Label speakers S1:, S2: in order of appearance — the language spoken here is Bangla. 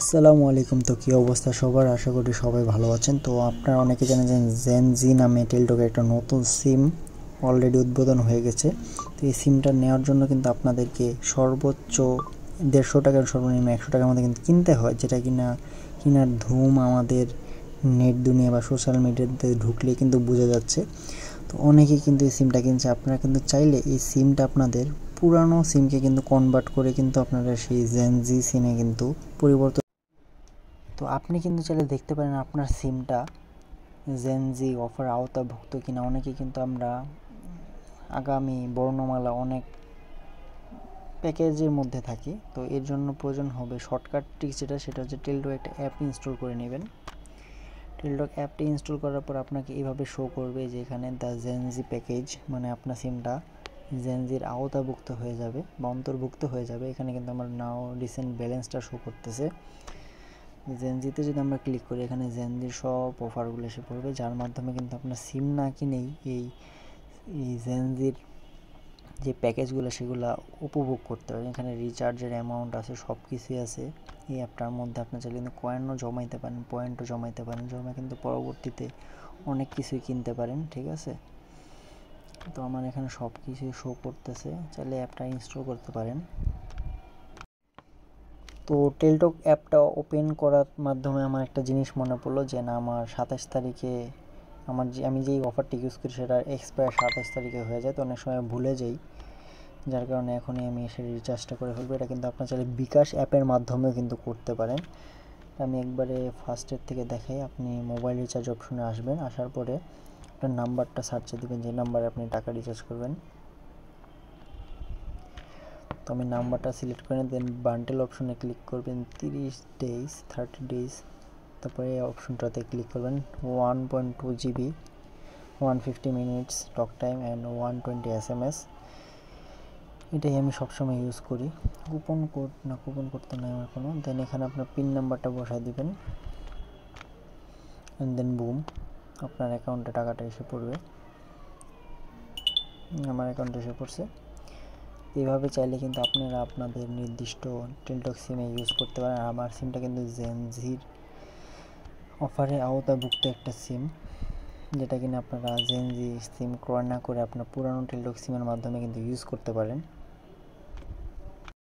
S1: আসসালামু আলাইকুম তো কী অবস্থা সবার আশা করি সবাই ভালো আছেন তো আপনারা অনেকে জানেন যে জেন জি নামে টেলটকের একটা নতুন সিম অলরেডি উদ্বোধন হয়ে গেছে তো এই সিমটা নেওয়ার জন্য কিন্তু আপনাদেরকে সর্বোচ্চ দেড়শো টাকার সর্বনিম্ন একশো টাকার মধ্যে কিন্তু কিনতে হয় যেটা কিনা কিনার ধুম আমাদের নেট দুনিয়া বা সোশ্যাল মিডিয়াতে ঢুকলে কিন্তু বোঝা যাচ্ছে তো অনেকেই কিন্তু এই সিমটা কিনছে আপনারা কিন্তু চাইলে এই সিমটা আপনাদের পুরানো সিমকে কিন্তু কনভার্ট করে কিন্তু আপনারা সেই জেনজি সিমে কিন্তু পরিবর্তন তো আপনি কিন্তু চাইলে দেখতে পারেন আপনার সিমটা জেনজি অফার আওতাভুক্ত কি না অনেকে কিন্তু আমরা আগামী বর্ণমালা অনেক প্যাকেজের মধ্যে থাকি তো এর জন্য প্রয়োজন হবে শর্টকাট যেটা সেটা হচ্ছে টেলডো একটা অ্যাপ ইনস্টল করে নেবেন টেলডক অ্যাপটি ইনস্টল করার পর আপনাকে এইভাবে শো করবে যে এখানে দ্য জেনজি প্যাকেজ মানে আপনার সিমটা জেনজির আওতাভুক্ত হয়ে যাবে বা অন্তর্ভুক্ত হয়ে যাবে এখানে কিন্তু আমার নাও রিসেন্ট ব্যালেন্সটা শো করতেছে জেনজিতে যদি আমরা ক্লিক করি এখানে জেনজির সব অফারগুলো এসে পড়বে যার মাধ্যমে কিন্তু আপনার সিম না কিনেই এই জেনজির যে প্যাকেজগুলো সেগুলো উপভোগ করতে পারেন এখানে রিচার্জের অ্যামাউন্ট আছে সব কিছুই আছে এই অ্যাপটার মধ্যে আপনি চাইলে কিন্তু কয়েনও জমাইতে পারেন পয়েন্টও জমাইতে পারেন জমা কিন্তু পরবর্তীতে অনেক কিছুই কিনতে পারেন ঠিক আছে তো আমার এখানে সব কিছুই শো করতেছে চাইলে অ্যাপটা ইনস্টল করতে পারেন তো টেলটক অ্যাপটা ওপেন করার মাধ্যমে আমার একটা জিনিস মনে পড়লো যে না আমার সাতাশ তারিখে আমার যে আমি যেই অফারটি ইউজ করি সেটা এক্সপায়ার সাতাশ তারিখে হয়ে যায় তো অনেক সময় ভুলে যাই যার কারণে এখনই আমি এসে রিচার্জটা করে ফেলবো এটা কিন্তু আপনার চাইলে বিকাশ অ্যাপের মাধ্যমেও কিন্তু করতে পারেন আমি একবারে ফার্স্টের থেকে দেখাই আপনি মোবাইল রিচার্জ অপশনে আসবেন আসার পরে আপনার নাম্বারটা সার্চে দেবেন যে নাম্বারে আপনি টাকা রিচার্জ করবেন তো আমি নাম্বারটা সিলেক্ট করে দেন বান্টেল অপশনে ক্লিক করবেন তিরিশ ডেজ থার্টি ডেজ তারপরে এই অপশনটাতে ক্লিক করবেন one point two GB one fifty minutes talk time and one twenty এস এম এস এটাই আমি সবসময় ইউজ করি কুপন কোড না কুপন কোড তো নাই আমার কোনো দেন এখানে আপনার পিন নাম্বারটা বসায় দেবেন অ্যান্ড দেন বুম আপনার অ্যাকাউন্টে টাকাটা এসে পড়বে আমার অ্যাকাউন্টে এসে পড়ছে এইভাবে চাইলে কিন্তু আপনারা আপনাদের নির্দিষ্ট টেলটক সিমে ইউজ করতে পারেন আমার সিমটা কিন্তু জেনজির অফারে আওতাভুক্ত একটা সিম যেটা কিনা আপনারা জেনজি সিম ক্রয় না করে আপনার পুরানো টেলটক সিমের মাধ্যমে কিন্তু ইউজ করতে পারেন